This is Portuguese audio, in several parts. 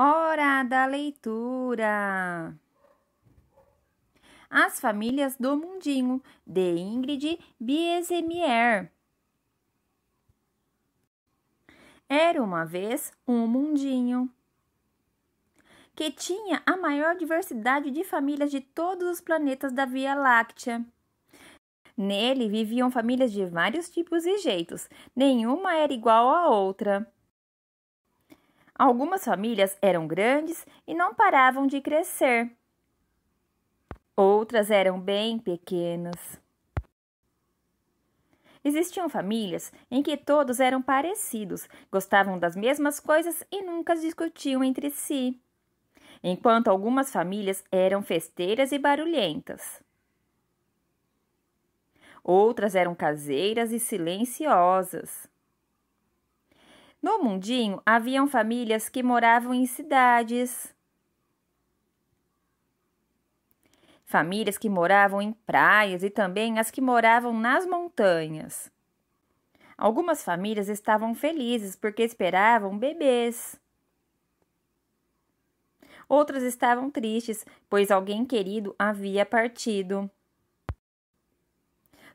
Hora da leitura! As Famílias do Mundinho, de Ingrid Biesemier. Era uma vez um mundinho que tinha a maior diversidade de famílias de todos os planetas da Via Láctea. Nele viviam famílias de vários tipos e jeitos, nenhuma era igual à outra. Algumas famílias eram grandes e não paravam de crescer. Outras eram bem pequenas. Existiam famílias em que todos eram parecidos, gostavam das mesmas coisas e nunca discutiam entre si, enquanto algumas famílias eram festeiras e barulhentas. Outras eram caseiras e silenciosas. No mundinho haviam famílias que moravam em cidades, famílias que moravam em praias e também as que moravam nas montanhas. Algumas famílias estavam felizes porque esperavam bebês. Outras estavam tristes, pois alguém querido havia partido.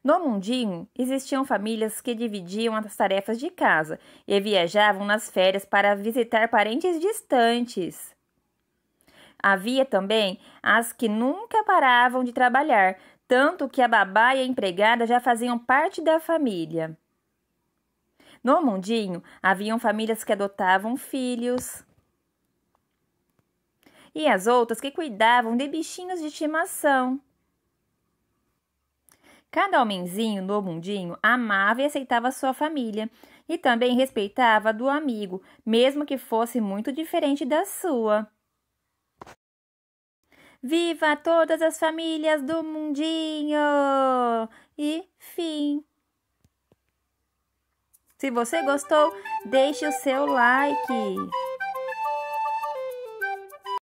No mundinho, existiam famílias que dividiam as tarefas de casa e viajavam nas férias para visitar parentes distantes. Havia também as que nunca paravam de trabalhar, tanto que a babá e a empregada já faziam parte da família. No mundinho, haviam famílias que adotavam filhos e as outras que cuidavam de bichinhos de estimação. Cada homenzinho no mundinho amava e aceitava sua família e também respeitava a do amigo, mesmo que fosse muito diferente da sua. Viva todas as famílias do mundinho! E fim. Se você gostou, deixe o seu like.